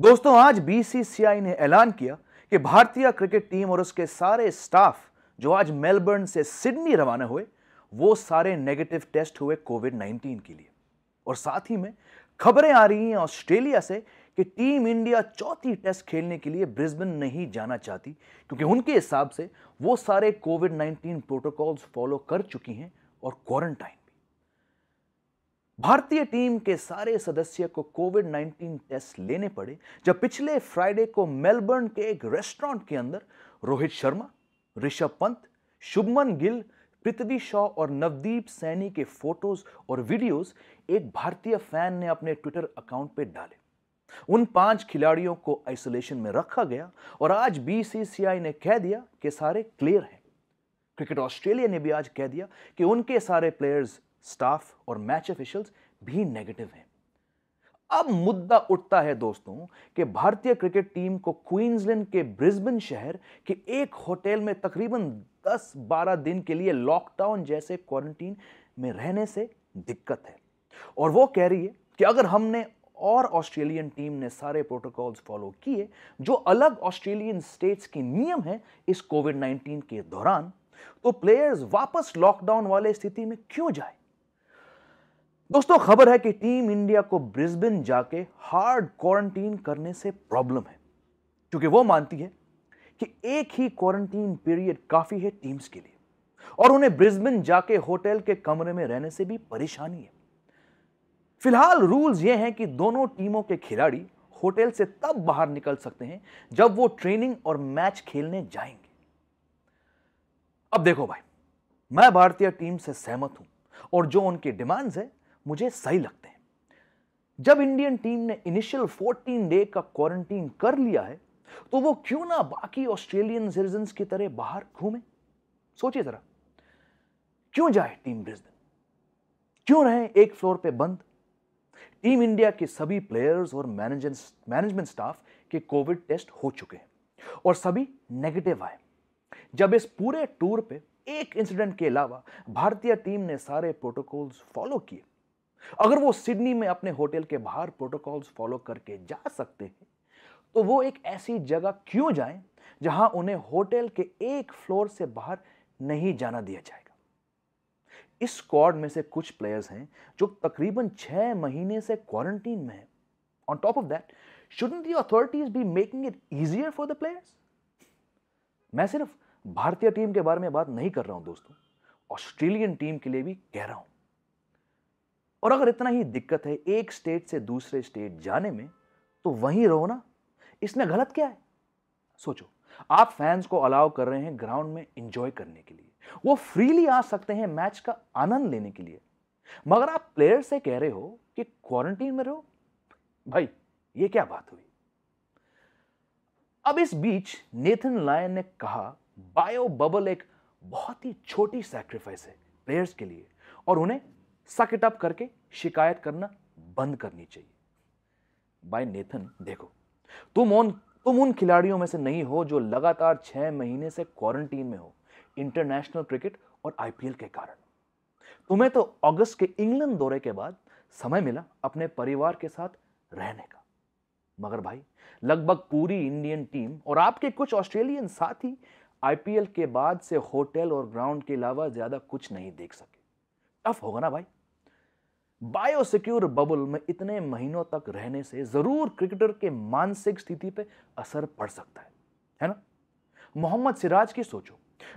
दोस्तों आज बीसीसीआई ने ऐलान किया कि भारतीय क्रिकेट टीम और उसके सारे स्टाफ जो आज मेलबर्न से सिडनी रवाना हुए वो सारे नेगेटिव टेस्ट हुए कोविड 19 के लिए और साथ ही में खबरें आ रही हैं ऑस्ट्रेलिया से कि टीम इंडिया चौथी टेस्ट खेलने के लिए ब्रिस्बेन नहीं जाना चाहती क्योंकि उनके हिसाब से वो सारे कोविड 19 प्रोटोकॉल्स फॉलो कर चुकी हैं और क्वारंटाइन भारतीय टीम के सारे सदस्य को कोविड 19 टेस्ट लेने पड़े जब पिछले फ्राइडे को मेलबर्न के एक रेस्टोरेंट के अंदर रोहित शर्मा ऋषभ पंत शुभमन गिल पृथ्वी शॉ और नवदीप सैनी के फोटोज और वीडियोस एक भारतीय फैन ने अपने ट्विटर अकाउंट पर डाले उन पांच खिलाड़ियों को आइसोलेशन में रखा गया और आज बीसीसीआई ने कह दिया कि सारे क्लियर हैं क्रिकेट ऑस्ट्रेलिया ने भी आज कह दिया कि उनके सारे प्लेयर्स स्टाफ और मैच ऑफिशियल्स भी नेगेटिव हैं अब मुद्दा उठता है दोस्तों कि भारतीय क्रिकेट टीम को क्वींसलैंड के ब्रिस्बेन शहर के एक होटल में तकरीबन 10-12 दिन के लिए लॉकडाउन जैसे क्वारंटीन में रहने से दिक्कत है और वो कह रही है कि अगर हमने और ऑस्ट्रेलियन टीम ने सारे प्रोटोकॉल्स फॉलो किए जो अलग ऑस्ट्रेलियन स्टेट्स के नियम हैं इस कोविड 19 के दौरान तो प्लेयर्स वापस लॉकडाउन वाले स्थिति में क्यों जाए दोस्तों खबर है कि टीम इंडिया को ब्रिस्बेन जाके हार्ड क्वारंटीन करने से प्रॉब्लम है क्योंकि वो मानती है कि एक ही क्वारंटीन पीरियड काफी है टीम्स के लिए और उन्हें ब्रिस्बेन जाके होटल के कमरे में रहने से भी परेशानी है फिलहाल रूल्स ये हैं कि दोनों टीमों के खिलाड़ी होटल से तब बाहर निकल सकते हैं जब वो ट्रेनिंग और मैच खेलने जाएंगे अब देखो भाई मैं भारतीय टीम से सहमत हूं और जो उनकी डिमांड्स है मुझे सही लगते हैं जब इंडियन टीम ने इनिशियल 14 डे का क्वारंटीन कर लिया है तो वो क्यों ना बाकी ऑस्ट्रेलियन सिटीजन की तरह बाहर घूमे सोचिए जरा क्यों जाए टीम ब्रिस्बेन क्यों रहे एक फ्लोर पे बंद टीम इंडिया के सभी प्लेयर्स और मैनेजमेंट स्टाफ के कोविड टेस्ट हो चुके हैं और सभी नेगेटिव आए जब इस पूरे टूर पे एक इंसिडेंट के अलावा भारतीय टीम ने सारे प्रोटोकॉल्स फॉलो किए अगर वो सिडनी में अपने होटल के बाहर प्रोटोकॉल्स फॉलो करके जा सकते हैं तो वो एक ऐसी जगह क्यों जाएं जहां उन्हें होटल के एक फ्लोर से बाहर नहीं जाना दिया जाएगा इस स्क्वाड में से कुछ प्लेयर्स हैं जो तकरीबन छह महीने से क्वारंटीन में हैं on top of that shouldn't the authorities be making it easier for the players मैं सिर्फ भारतीय टीम के बारे में बात नहीं कर रहा हूं दोस्तों ऑस्ट्रेलियन टीम के लिए भी कह रहा हूं और अगर इतना ही दिक्कत है एक स्टेट से दूसरे स्टेट जाने में तो वहीं रहो ना इसमें गलत क्या है सोचो आप फैंस को अलाउ कर रहे हैं ग्राउंड में इंजॉय करने के लिए वो फ्रीली आ सकते हैं मैच का आनंद लेने के लिए मगर आप प्लेयर से कह रहे हो कि क्वारंटीन में रहो भाई ये क्या बात हुई अब इस बीच नेथन लायन ने कहा बायो बबल एक बहुत ही छोटी सैक्रिफाइस है प्लेयर्स के लिए और उन्हें सक इट अप करके शिकायत करना बंद करनी चाहिए बाय नेथन देखो तुम उन तुम उन खिलाड़ियों में से नहीं हो जो लगातार छह महीने से क्वारंटीन में हो इंटरनेशनल क्रिकेट और आईपीएल के कारण तुम्हें तो अगस्त के इंग्लैंड दौरे के बाद समय मिला अपने परिवार के साथ रहने का मगर भाई लगभग पूरी इंडियन टीम और आपके कुछ ऑस्ट्रेलियन साथी आईपीएल के बाद से होटल और ग्राउंड के अलावा ज्यादा कुछ नहीं देख सके टफ होगा ना भाई बायोसिक्योर बबल में इतने महीनों तक रहने से ज़रूर क्रिकेटर के मानसिक स्थिति पे असर पड़ सकता है है ना मोहम्मद सिराज की सोचो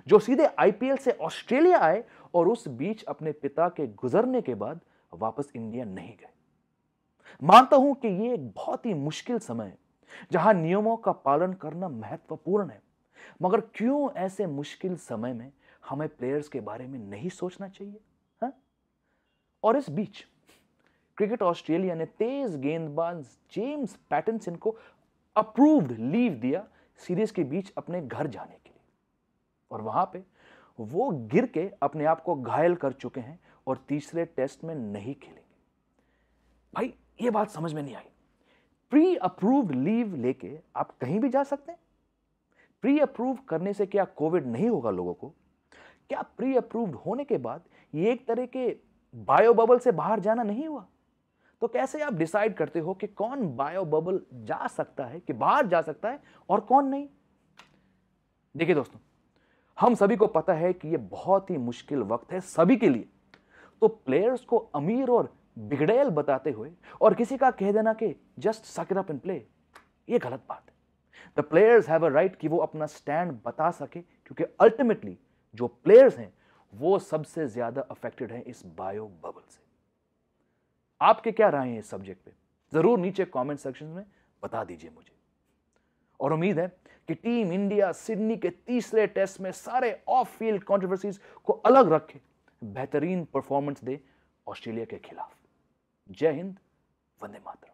जो सीधे आईपीएल से ऑस्ट्रेलिया आए और उस बीच अपने पिता के गुजरने के बाद वापस इंडिया नहीं गए मानता हूं कि ये एक बहुत ही मुश्किल समय है जहां नियमों का पालन करना महत्वपूर्ण है मगर क्यों ऐसे मुश्किल समय में हमें प्लेयर्स के बारे में नहीं सोचना चाहिए और इस बीच क्रिकेट ऑस्ट्रेलिया ने तेज गेंदबाज जेम्स पैटनसन को अप्रूव्ड लीव दिया सीरीज के बीच अपने घर जाने के लिए और वहां पे वो गिर के अपने आप को घायल कर चुके हैं और तीसरे टेस्ट में नहीं खेलेंगे भाई ये बात समझ में नहीं आई प्री अप्रूव्ड लीव लेके आप कहीं भी जा सकते हैं प्री अप्रूव करने से क्या कोविड नहीं होगा लोगों को क्या प्री अप्रूव्ड होने के बाद ये एक तरह के बायो बबल से बाहर जाना नहीं हुआ तो कैसे आप डिसाइड करते हो कि कौन बायो बबल जा सकता है कि बाहर जा सकता है और कौन नहीं देखिए दोस्तों हम सभी को पता है कि ये बहुत ही मुश्किल वक्त है सभी के लिए तो प्लेयर्स को अमीर और बिगड़ेल बताते हुए और किसी का कह देना कि just sucker up and play ये गलत बात है the players have a right कि वो अपना स्टैंड बता सके क्योंकि अल्टीमेटली जो प्लेयर्स हैं वो सबसे ज्यादा अफेक्टेड हैं इस बायो बबल से आपके क्या राय हैं इस सब्जेक्ट पे जरूर नीचे कमेंट सेक्शन में बता दीजिए मुझे और उम्मीद है कि टीम इंडिया सिडनी के तीसरे टेस्ट में सारे ऑफ फील्ड कॉन्ट्रोवर्सीज को अलग रखे बेहतरीन परफॉर्मेंस दे ऑस्ट्रेलिया के खिलाफ जय हिंद वंदे मातरम